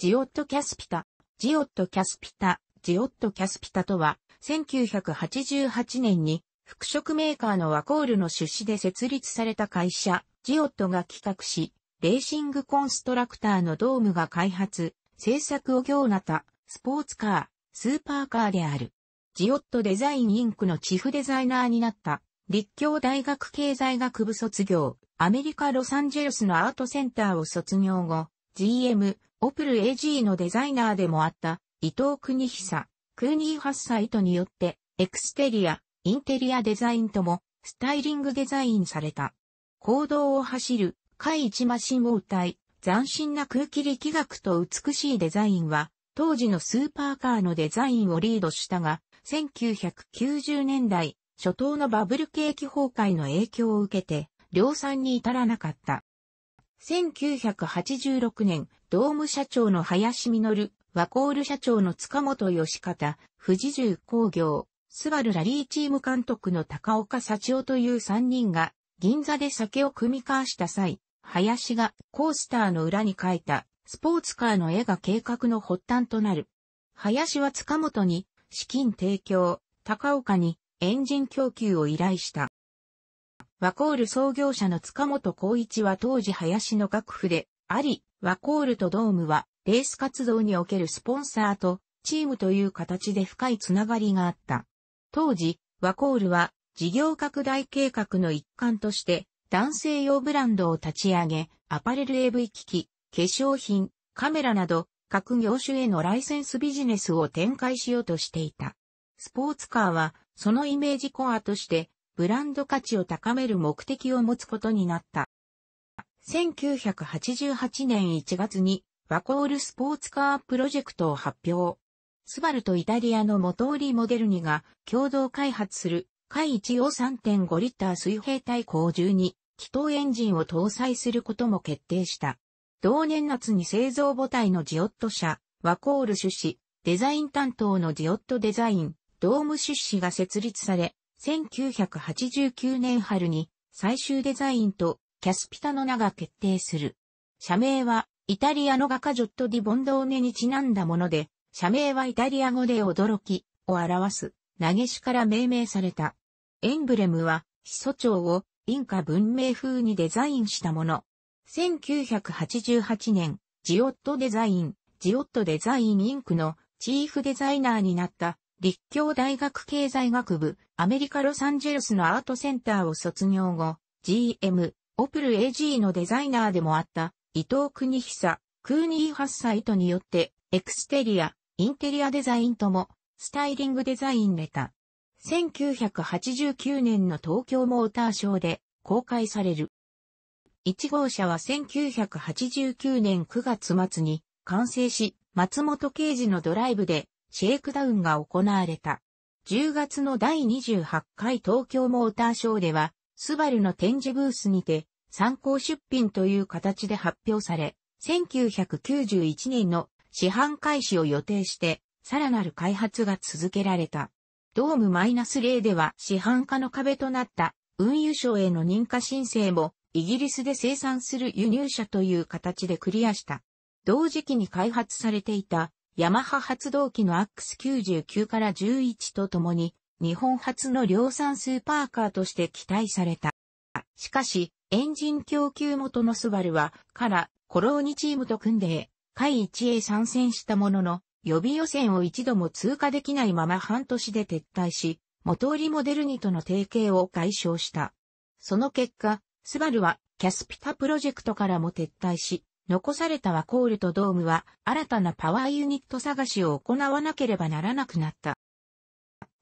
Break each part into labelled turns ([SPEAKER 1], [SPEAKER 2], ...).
[SPEAKER 1] ジオットキャスピタ、ジオットキャスピタ、ジオットキャスピタとは、1988年に、服飾メーカーのワコールの出資で設立された会社、ジオットが企画し、レーシングコンストラクターのドームが開発、制作を行なた、スポーツカー、スーパーカーである。ジオットデザインインクのチフデザイナーになった、立教大学経済学部卒業、アメリカロサンゼルスのアートセンターを卒業後、GM、オプル AG のデザイナーでもあった伊藤国久、クーニーサイトによってエクステリア、インテリアデザインともスタイリングデザインされた。行動を走る、海一マシンを歌い、斬新な空気力学と美しいデザインは、当時のスーパーカーのデザインをリードしたが、1990年代、初頭のバブル景気崩壊の影響を受けて、量産に至らなかった。1986年、ドーム社長の林実、ワコール社長の塚本義方、富士重工業、スバルラリーチーム監督の高岡幸男という3人が、銀座で酒を組み交わした際、林がコースターの裏に書いたスポーツカーの絵が計画の発端となる。林は塚本に資金提供、高岡にエンジン供給を依頼した。ワコール創業者の塚本光一は当時林の楽譜で、あり、ワコールとドームは、レース活動におけるスポンサーと、チームという形で深いつながりがあった。当時、ワコールは、事業拡大計画の一環として、男性用ブランドを立ち上げ、アパレル AV 機器、化粧品、カメラなど、各業種へのライセンスビジネスを展開しようとしていた。スポーツカーは、そのイメージコアとして、ブランド価値を高める目的を持つことになった。1988年1月にワコールスポーツカープロジェクトを発表。スバルとイタリアのモトーリモデルニが共同開発する海一を3.5リッター水平対向中に気筒エンジンを搭載することも決定した。同年夏に製造母体のジオット社、ワコール出資、デザイン担当のジオットデザイン、ドーム出資が設立され、1989年春に最終デザインとキャスピタの名が決定する。社名はイタリアの画家ジョット・ディ・ボンドーネにちなんだもので、社名はイタリア語で驚きを表す、投げしから命名された。エンブレムは、始祖長をインカ文明風にデザインしたもの。1988年、ジオットデザイン、ジオットデザインインクのチーフデザイナーになった立教大学経済学部、アメリカロサンゼルスのアートセンターを卒業後、GM、オプル AG のデザイナーでもあった伊藤国久、クーニーサイトによって、エクステリア、インテリアデザインとも、スタイリングデザインネタ。1989年の東京モーターショーで公開される。1号車は1989年9月末に完成し、松本刑事のドライブでシェイクダウンが行われた。10月の第28回東京モーターショーでは、スバルの展示ブースにて、参考出品という形で発表され、1991年の市販開始を予定して、さらなる開発が続けられた。ドームマイナス -0 では市販化の壁となった運輸省への認可申請もイギリスで生産する輸入車という形でクリアした。同時期に開発されていたヤマハ発動機のク x 9 9から11とともに、日本初の量産スーパーカーとして期待された。しかし、エンジン供給元のスバルは、からコローニチームと組んで、会一へ参戦したものの、予備予選を一度も通過できないまま半年で撤退し、元売りモデルにとの提携を解消した。その結果、スバルはキャスピタプロジェクトからも撤退し、残されたワコールとドームは新たなパワーユニット探しを行わなければならなくなった。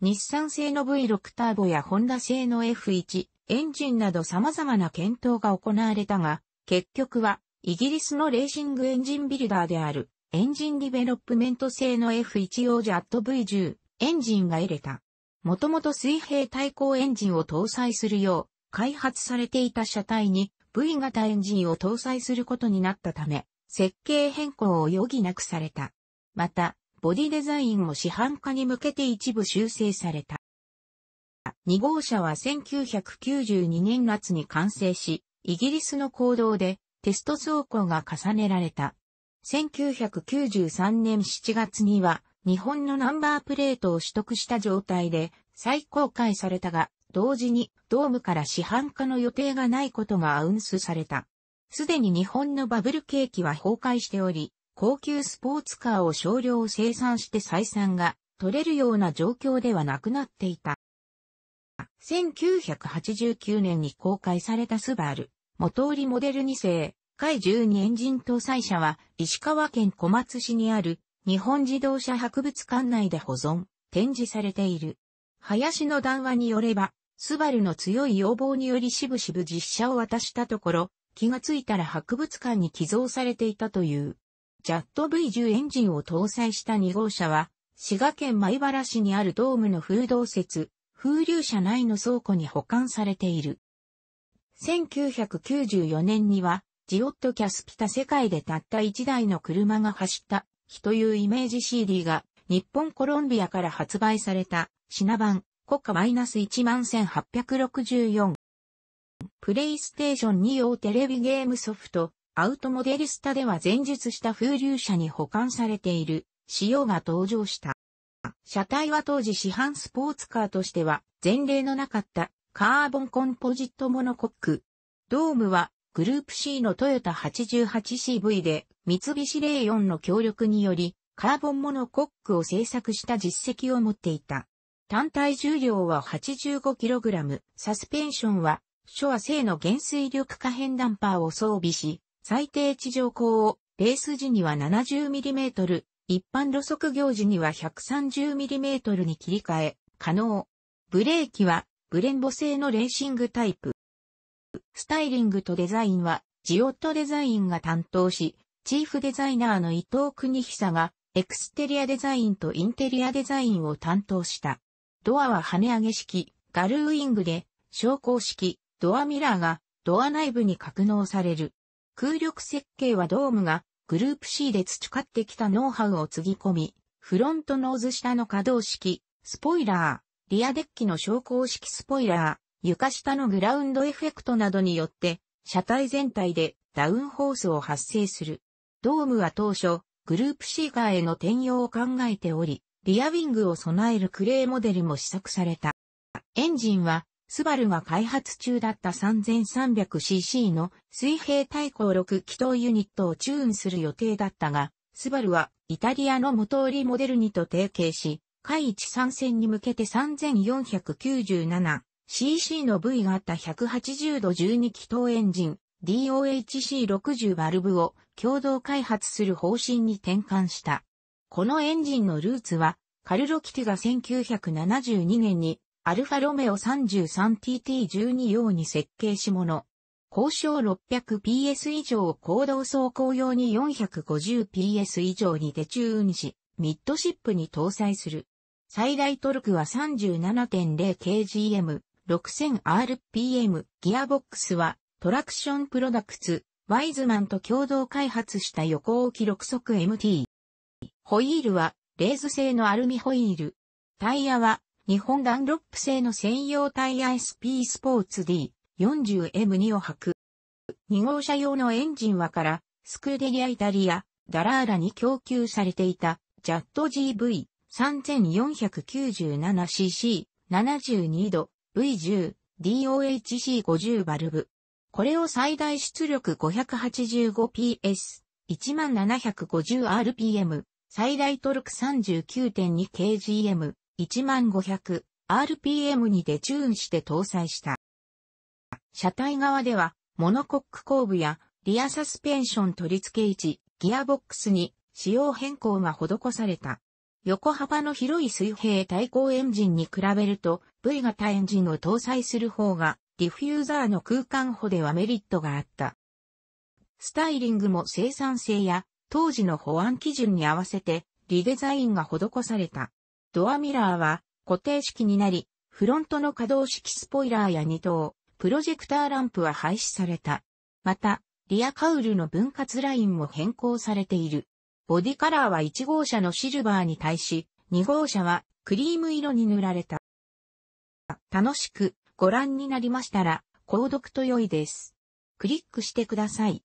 [SPEAKER 1] 日産製の V6 ターボやホンダ製の F1 エンジンなど様々な検討が行われたが、結局はイギリスのレーシングエンジンビルダーであるエンジンディベロップメント製の F1 王者 V10 エンジンが得れた。もともと水平対向エンジンを搭載するよう開発されていた車体に V 型エンジンを搭載することになったため、設計変更を余儀なくされた。また、ボディデザインも市販化に向けて一部修正された。2号車は1992年夏に完成し、イギリスの行動でテスト走行が重ねられた。1993年7月には日本のナンバープレートを取得した状態で再公開されたが、同時にドームから市販化の予定がないことがアウンスされた。すでに日本のバブル景気は崩壊しており、高級スポーツカーを少量生産して採算が取れるような状況ではなくなっていた。1989年に公開されたスバル、元売りモデル2世、海12エンジン搭載車は石川県小松市にある日本自動車博物館内で保存、展示されている。林の談話によれば、スバルの強い要望によりしぶしぶ実写を渡したところ、気がついたら博物館に寄贈されていたという。ジャット V10 エンジンを搭載した2号車は、滋賀県米原市にあるドームの風洞説、風流車内の倉庫に保管されている。1994年には、ジオットキャスピタ世界でたった1台の車が走った、日というイメージ CD が、日本コロンビアから発売された、品番、国家マイナス -11864。プレイステーション2用テレビゲームソフト、アウトモデルスタでは前述した風流車に保管されている仕様が登場した。車体は当時市販スポーツカーとしては前例のなかったカーボンコンポジットモノコック。ドームはグループ C のトヨタ 88CV で三菱オ4の協力によりカーボンモノコックを製作した実績を持っていた。単体重量は 85kg、サスペンションは、初和製の減衰力可変ダンパーを装備し、最低地上高を、レース時には 70mm、一般路側行時には 130mm に切り替え、可能。ブレーキは、ブレンボ製のレーシングタイプ。スタイリングとデザインは、ジオットデザインが担当し、チーフデザイナーの伊藤邦久が、エクステリアデザインとインテリアデザインを担当した。ドアは跳ね上げ式、ガルーイングで、昇降式、ドアミラーが、ドア内部に格納される。空力設計はドームが、グループ C で培ってきたノウハウをつぎ込み、フロントノーズ下の可動式、スポイラー、リアデッキの昇降式スポイラー、床下のグラウンドエフェクトなどによって、車体全体でダウンホースを発生する。ドームは当初、グループ C カーへの転用を考えており、リアウィングを備えるクレーモデルも試作された。エンジンは、スバルが開発中だった 3300cc の水平対向6気筒ユニットをチューンする予定だったが、スバルはイタリアの元売りモデルにと提携し、海一参戦に向けて 3497cc の部位があった180度12気筒エンジン DOHC60 バルブを共同開発する方針に転換した。このエンジンのルーツは、カルロキティが1972年に、アルファロメオ 33TT12 用に設計しもの。高渉 600PS 以上を行動走行用に 450PS 以上にデチューンし、ミッドシップに搭載する。最大トルクは 37.0kgm、6000rpm。ギアボックスはトラクションプロダクツ、ワイズマンと共同開発した横置き6速 MT。ホイールは、レーズ製のアルミホイール。タイヤは、日本ダンロップ製の専用タイヤ SP スポーツ D40M2 を履く。2号車用のエンジンはから、スクーデリアイタリア、ダラーラに供給されていた、ジャット GV3497cc、72度、V10、DOHC50 バルブ。これを最大出力 585PS、1750rpm、最大トルク 39.2kgm、1500、RPM にてチューンして搭載した。車体側では、モノコック後部や、リアサスペンション取り付け位置、ギアボックスに、仕様変更が施された。横幅の広い水平対向エンジンに比べると、V 型エンジンを搭載する方が、ディフューザーの空間補ではメリットがあった。スタイリングも生産性や当時の保安基準に合わせてリデザインが施された。ドアミラーは固定式になり、フロントの可動式スポイラーや二灯、プロジェクターランプは廃止された。また、リアカウルの分割ラインも変更されている。ボディカラーは1号車のシルバーに対し、2号車はクリーム色に塗られた。楽しくご覧になりましたら、購読と良いです。クリックしてください。